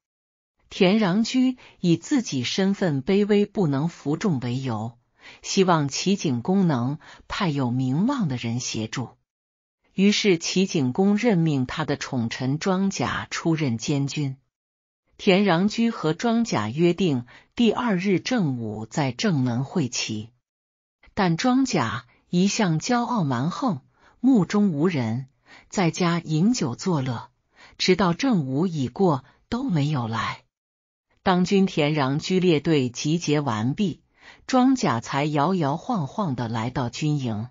Speaker 1: 田穰苴以自己身份卑微、不能服众为由，希望齐景公能派有名望的人协助。于是，齐景公任命他的宠臣庄贾出任监军。田穰苴和庄贾约定，第二日正午在正门会齐。但庄贾一向骄傲蛮横，目中无人，在家饮酒作乐，直到正午已过都没有来。当军田穰苴列队集结完毕，庄贾才摇摇晃晃的来到军营。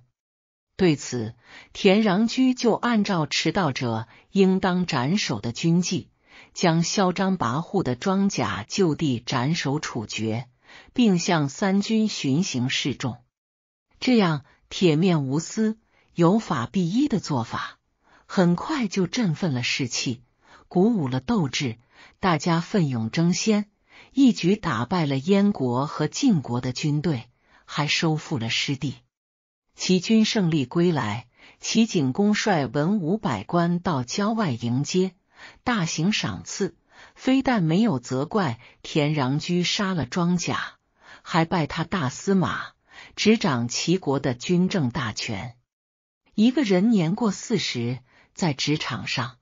Speaker 1: 对此，田穰苴就按照迟到者应当斩首的军纪。将嚣张跋扈的装甲就地斩首处决，并向三军巡行示众。这样铁面无私、有法必依的做法，很快就振奋了士气，鼓舞了斗志。大家奋勇争先，一举打败了燕国和晋国的军队，还收复了失地。齐军胜利归来，齐景公率文武百官到郊外迎接。大行赏赐，非但没有责怪田穰苴杀了庄贾，还拜他大司马，执掌齐国的军政大权。一个人年过四十，在职场上，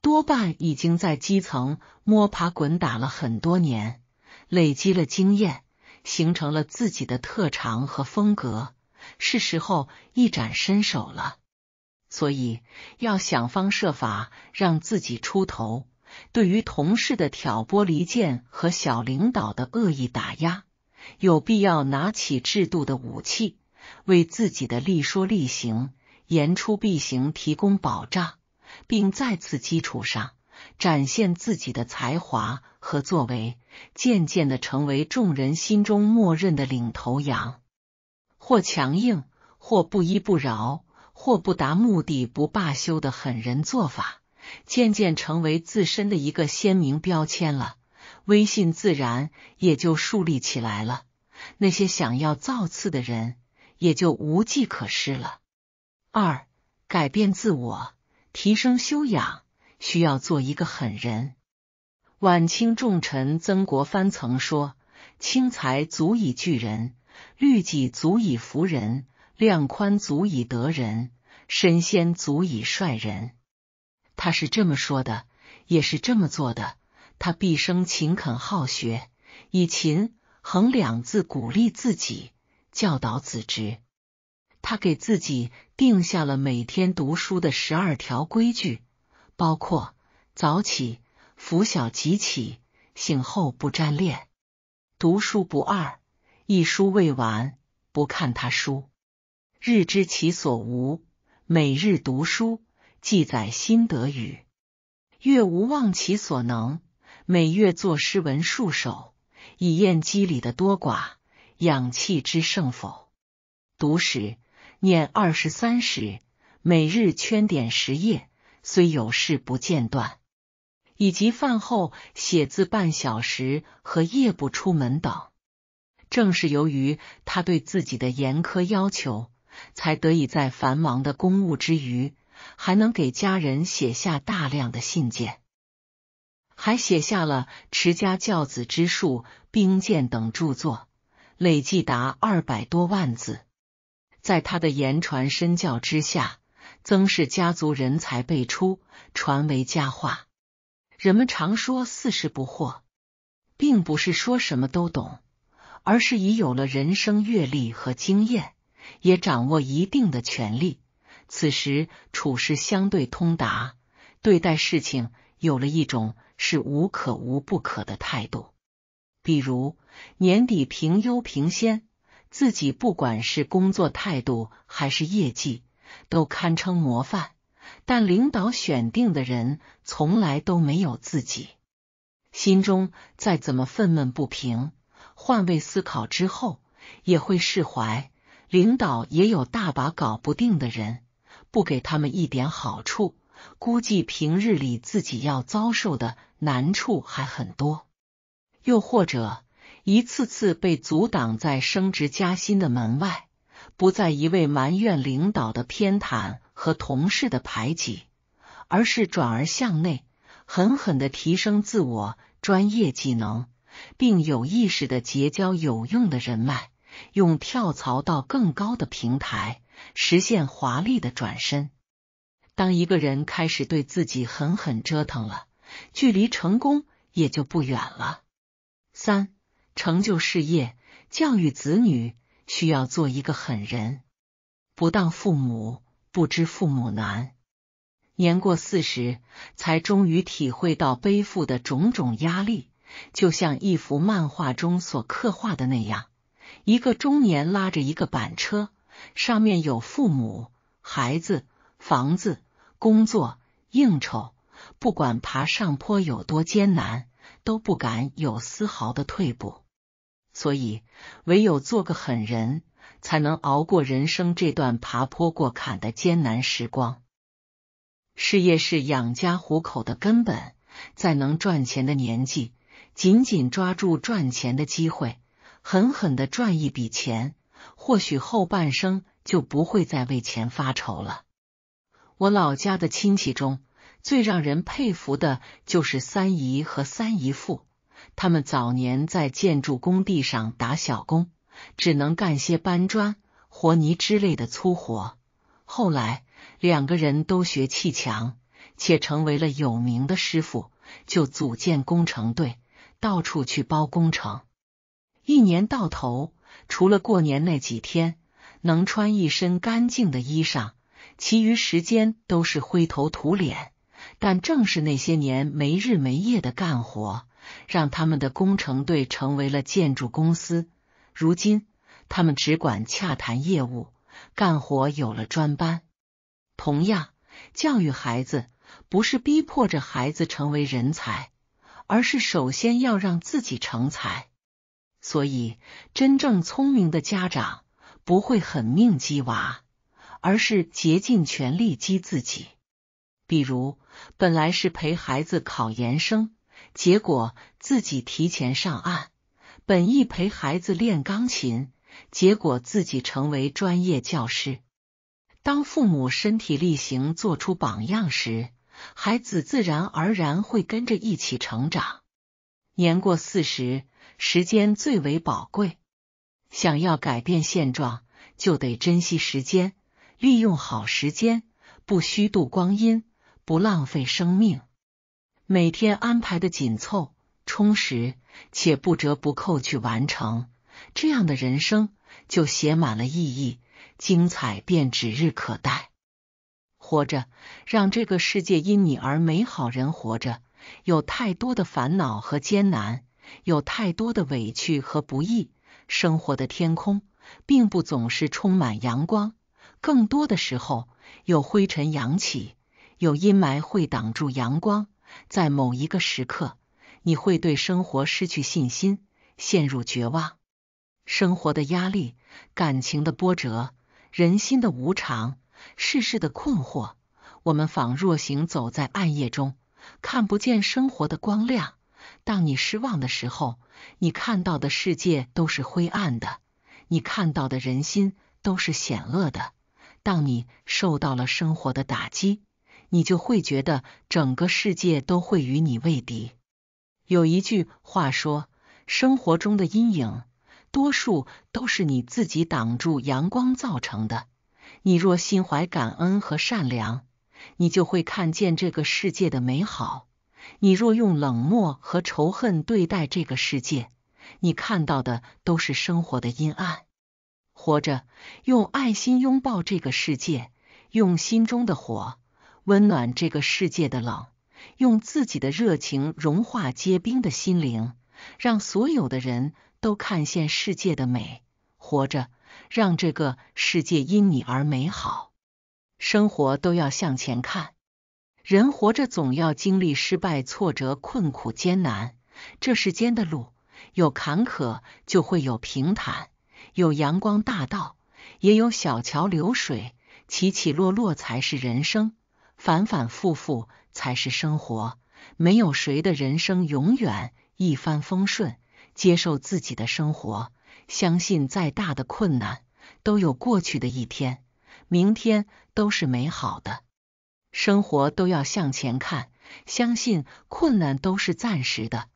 Speaker 1: 多半已经在基层摸爬滚打了很多年，累积了经验，形成了自己的特长和风格，是时候一展身手了。所以要想方设法让自己出头，对于同事的挑拨离间和小领导的恶意打压，有必要拿起制度的武器，为自己的立说立行、言出必行提供保障，并在此基础上展现自己的才华和作为，渐渐的成为众人心中默认的领头羊，或强硬，或不依不饶。或不达目的不罢休的狠人做法，渐渐成为自身的一个鲜明标签了，威信自然也就树立起来了。那些想要造次的人也就无计可施了。二，改变自我，提升修养，需要做一个狠人。晚清重臣曾国藩曾说：“轻财足以聚人，律己足以服人。”量宽足以得人，身先足以率人。他是这么说的，也是这么做的。他毕生勤恳好学，以“勤”“恒”两字鼓励自己，教导子侄。他给自己定下了每天读书的十二条规矩，包括早起、拂晓即起，醒后不沾恋，读书不二，一书未完不看他书。日知其所无，每日读书，记载心得语；月无忘其所能，每月作诗文数首，以验机里的多寡，养气之盛否。读史，念二十三史，每日圈点十页，虽有事不间断；以及饭后写字半小时和夜不出门等。正是由于他对自己的严苛要求。才得以在繁忙的公务之余，还能给家人写下大量的信件，还写下了《持家教子之术》《兵谏》等著作，累计达二百多万字。在他的言传身教之下，曾氏家族人才辈出，传为佳话。人们常说“四十不惑”，并不是说什么都懂，而是已有了人生阅历和经验。也掌握一定的权力，此时处事相对通达，对待事情有了一种是无可无不可的态度。比如年底评优评先，自己不管是工作态度还是业绩，都堪称模范，但领导选定的人从来都没有自己。心中再怎么愤懑不平，换位思考之后也会释怀。领导也有大把搞不定的人，不给他们一点好处，估计平日里自己要遭受的难处还很多。又或者，一次次被阻挡在升职加薪的门外，不再一味埋怨领导的偏袒和同事的排挤，而是转而向内，狠狠的提升自我专业技能，并有意识的结交有用的人脉。用跳槽到更高的平台实现华丽的转身。当一个人开始对自己狠狠折腾了，距离成功也就不远了。三、成就事业、教育子女需要做一个狠人。不当父母，不知父母难。年过四十，才终于体会到背负的种种压力，就像一幅漫画中所刻画的那样。一个中年拉着一个板车，上面有父母、孩子、房子、工作、应酬，不管爬上坡有多艰难，都不敢有丝毫的退步。所以，唯有做个狠人，才能熬过人生这段爬坡过坎的艰难时光。事业是养家糊口的根本，在能赚钱的年纪，紧紧抓住赚钱的机会。狠狠的赚一笔钱，或许后半生就不会再为钱发愁了。我老家的亲戚中，最让人佩服的就是三姨和三姨父。他们早年在建筑工地上打小工，只能干些搬砖、和泥之类的粗活。后来两个人都学砌墙，且成为了有名的师傅，就组建工程队，到处去包工程。一年到头，除了过年那几天能穿一身干净的衣裳，其余时间都是灰头土脸。但正是那些年没日没夜的干活，让他们的工程队成为了建筑公司。如今，他们只管洽谈业务，干活有了专班。同样，教育孩子不是逼迫着孩子成为人才，而是首先要让自己成才。所以，真正聪明的家长不会狠命激娃，而是竭尽全力激自己。比如，本来是陪孩子考研生，结果自己提前上岸；本意陪孩子练钢琴，结果自己成为专业教师。当父母身体力行，做出榜样时，孩子自然而然会跟着一起成长。年过四十。时间最为宝贵，想要改变现状，就得珍惜时间，利用好时间，不虚度光阴，不浪费生命。每天安排的紧凑、充实且不折不扣去完成，这样的人生就写满了意义，精彩便指日可待。活着，让这个世界因你而美好。人活着，有太多的烦恼和艰难。有太多的委屈和不易，生活的天空并不总是充满阳光，更多的时候有灰尘扬起，有阴霾会挡住阳光。在某一个时刻，你会对生活失去信心，陷入绝望。生活的压力，感情的波折，人心的无常，世事的困惑，我们仿若行走在暗夜中，看不见生活的光亮。当你失望的时候，你看到的世界都是灰暗的，你看到的人心都是险恶的。当你受到了生活的打击，你就会觉得整个世界都会与你为敌。有一句话说，生活中的阴影，多数都是你自己挡住阳光造成的。你若心怀感恩和善良，你就会看见这个世界的美好。你若用冷漠和仇恨对待这个世界，你看到的都是生活的阴暗。活着，用爱心拥抱这个世界，用心中的火温暖这个世界的冷，用自己的热情融化结冰的心灵，让所有的人都看见世界的美。活着，让这个世界因你而美好。生活都要向前看。人活着总要经历失败、挫折、困苦、艰难，这世间的路有坎坷，就会有平坦；有阳光大道，也有小桥流水。起起落落才是人生，反反复复才是生活。没有谁的人生永远一帆风顺。接受自己的生活，相信再大的困难都有过去的一天，明天都是美好的。生活都要向前看，相信困难都是暂时的，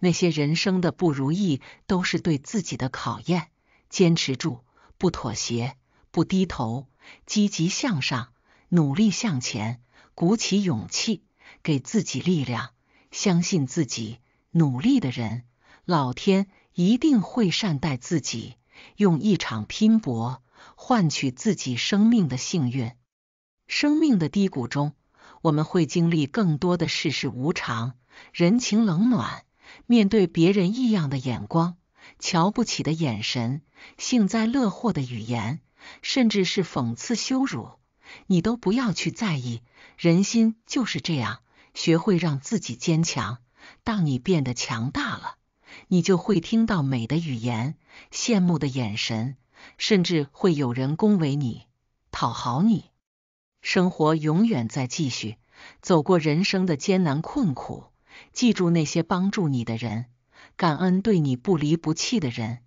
Speaker 1: 那些人生的不如意都是对自己的考验。坚持住，不妥协，不低头，积极向上，努力向前，鼓起勇气，给自己力量，相信自己，努力的人，老天一定会善待自己，用一场拼搏换取自己生命的幸运。生命的低谷中，我们会经历更多的世事无常、人情冷暖。面对别人异样的眼光、瞧不起的眼神、幸灾乐祸的语言，甚至是讽刺羞辱，你都不要去在意。人心就是这样，学会让自己坚强。当你变得强大了，你就会听到美的语言、羡慕的眼神，甚至会有人恭维你、讨好你。生活永远在继续，走过人生的艰难困苦，记住那些帮助你的人，感恩对你不离不弃的人，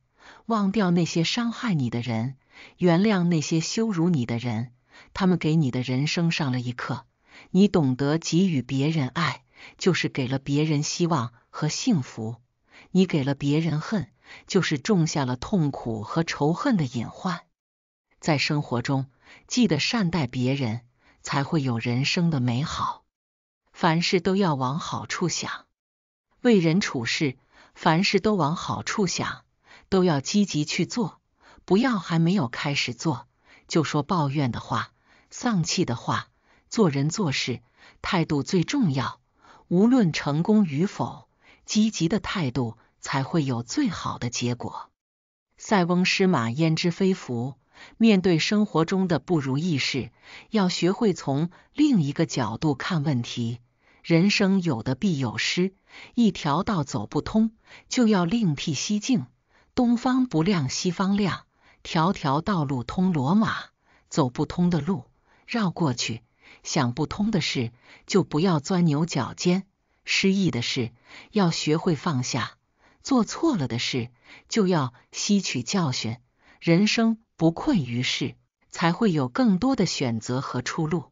Speaker 1: 忘掉那些伤害你的人，原谅那些羞辱你的人。他们给你的人生上了一课。你懂得给予别人爱，就是给了别人希望和幸福；你给了别人恨，就是种下了痛苦和仇恨的隐患。在生活中。记得善待别人，才会有人生的美好。凡事都要往好处想，为人处事，凡事都往好处想，都要积极去做，不要还没有开始做就说抱怨的话、丧气的话。做人做事，态度最重要。无论成功与否，积极的态度才会有最好的结果。塞翁失马，焉知非福。面对生活中的不如意事，要学会从另一个角度看问题。人生有的必有失，一条道走不通，就要另辟蹊径。东方不亮西方亮，条条道路通罗马。走不通的路，绕过去；想不通的事，就不要钻牛角尖。失意的事，要学会放下；做错了的事，就要吸取教训。人生。不困于世，才会有更多的选择和出路。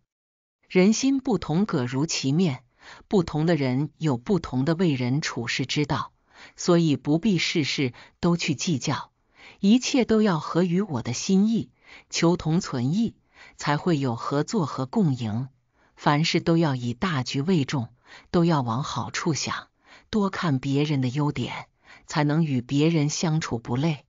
Speaker 1: 人心不同，各如其面。不同的人有不同的为人处事之道，所以不必事事都去计较，一切都要合于我的心意。求同存异，才会有合作和共赢。凡事都要以大局为重，都要往好处想，多看别人的优点，才能与别人相处不累。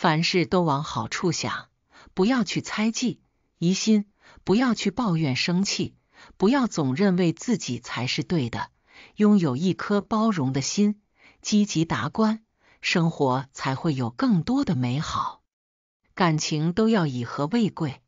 Speaker 1: 凡事都往好处想，不要去猜忌、疑心，不要去抱怨、生气，不要总认为自己才是对的，拥有一颗包容的心，积极达观，生活才会有更多的美好。感情都要以和为贵。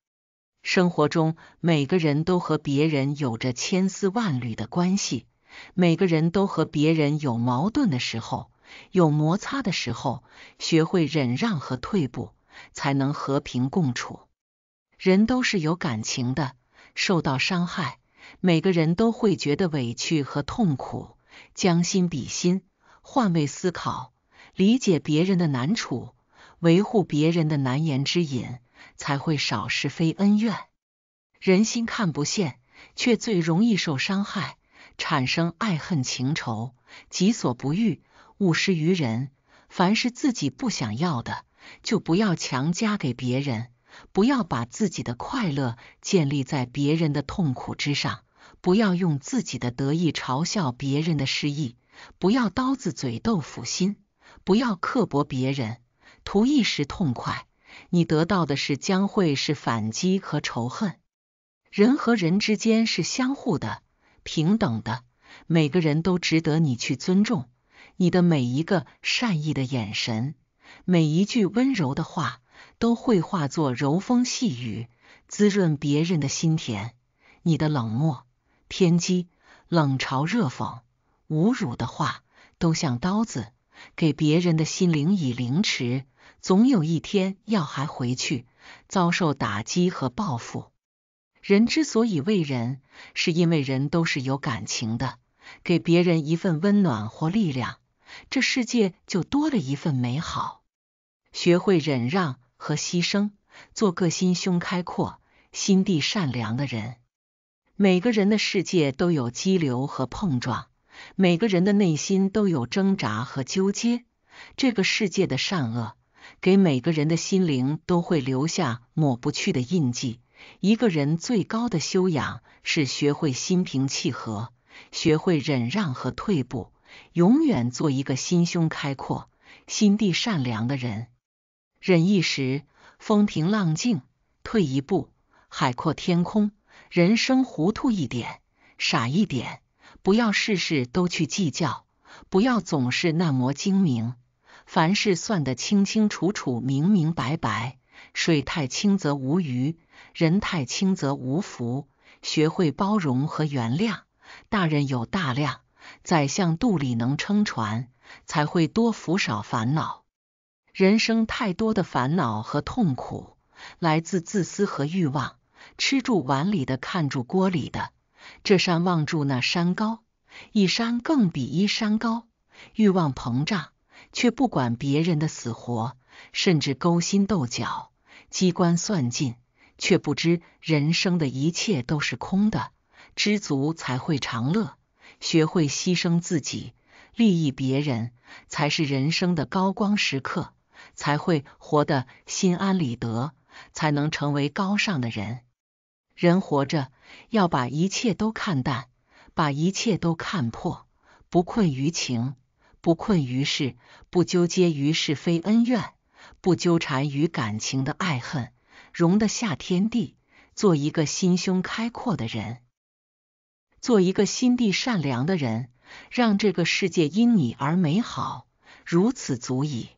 Speaker 1: 生活中每个人都和别人有着千丝万缕的关系，每个人都和别人有矛盾的时候。有摩擦的时候，学会忍让和退步，才能和平共处。人都是有感情的，受到伤害，每个人都会觉得委屈和痛苦。将心比心，换位思考，理解别人的难处，维护别人的难言之隐，才会少是非恩怨。人心看不见，却最容易受伤害，产生爱恨情仇。己所不欲。勿施于人。凡是自己不想要的，就不要强加给别人；不要把自己的快乐建立在别人的痛苦之上；不要用自己的得意嘲笑别人的失意；不要刀子嘴豆腐心；不要刻薄别人，图一时痛快，你得到的是将会是反击和仇恨。人和人之间是相互的、平等的，每个人都值得你去尊重。你的每一个善意的眼神，每一句温柔的话，都会化作柔风细雨，滋润别人的心田。你的冷漠、偏激、冷嘲热讽、侮辱的话，都像刀子，给别人的心灵以凌迟。总有一天要还回去，遭受打击和报复。人之所以为人，是因为人都是有感情的，给别人一份温暖或力量。这世界就多了一份美好。学会忍让和牺牲，做个心胸开阔、心地善良的人。每个人的世界都有激流和碰撞，每个人的内心都有挣扎和纠结。这个世界的善恶，给每个人的心灵都会留下抹不去的印记。一个人最高的修养是学会心平气和，学会忍让和退步。永远做一个心胸开阔、心地善良的人，忍一时风平浪静，退一步海阔天空。人生糊涂一点，傻一点，不要事事都去计较，不要总是那么精明，凡事算得清清楚楚、明明白白。水太清则无鱼，人太清则无福。学会包容和原谅，大人有大量。宰相肚里能撑船，才会多福少烦恼。人生太多的烦恼和痛苦，来自自私和欲望。吃住碗里的，看住锅里的，这山望住那山高，一山更比一山高。欲望膨胀，却不管别人的死活，甚至勾心斗角、机关算尽，却不知人生的一切都是空的。知足才会长乐。学会牺牲自己，利益别人，才是人生的高光时刻，才会活得心安理得，才能成为高尚的人。人活着，要把一切都看淡，把一切都看破，不困于情，不困于事，不纠结于是非恩怨，不纠缠于感情的爱恨，容得下天地，做一个心胸开阔的人。做一个心地善良的人，让这个世界因你而美好，如此足矣。